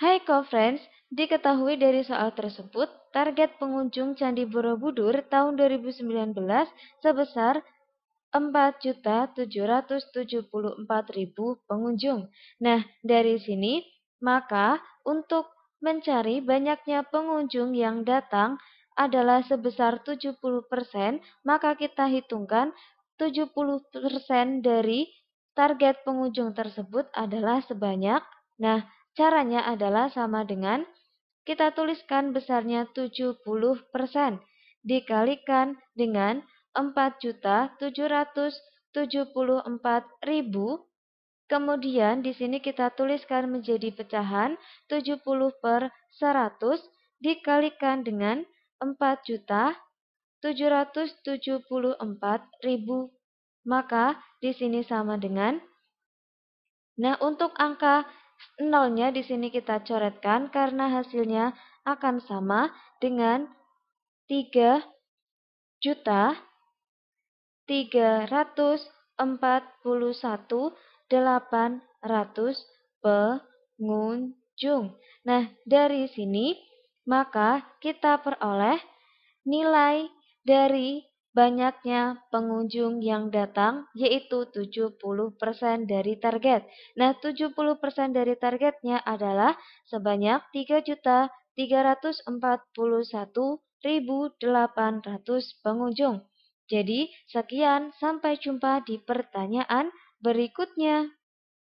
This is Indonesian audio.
Hai co-friends, diketahui dari soal tersebut, target pengunjung Candi Borobudur tahun 2019 sebesar 4.774.000 pengunjung. Nah, dari sini, maka untuk mencari banyaknya pengunjung yang datang adalah sebesar 70%, maka kita hitungkan 70% dari target pengunjung tersebut adalah sebanyak. Nah, Caranya adalah sama dengan kita tuliskan besarnya 70% dikalikan dengan 4.774.000 Kemudian di sini kita tuliskan menjadi pecahan 70 per 100 dikalikan dengan 4.774.000. Maka di sini sama dengan Nah, untuk angka Nolnya di sini kita coretkan karena hasilnya akan sama dengan 3 juta 341 800 pengunjung. Nah, dari sini maka kita peroleh nilai dari banyaknya pengunjung yang datang yaitu 70% dari target. Nah, 70% dari targetnya adalah sebanyak 3.341.800 pengunjung. Jadi, sekian sampai jumpa di pertanyaan berikutnya.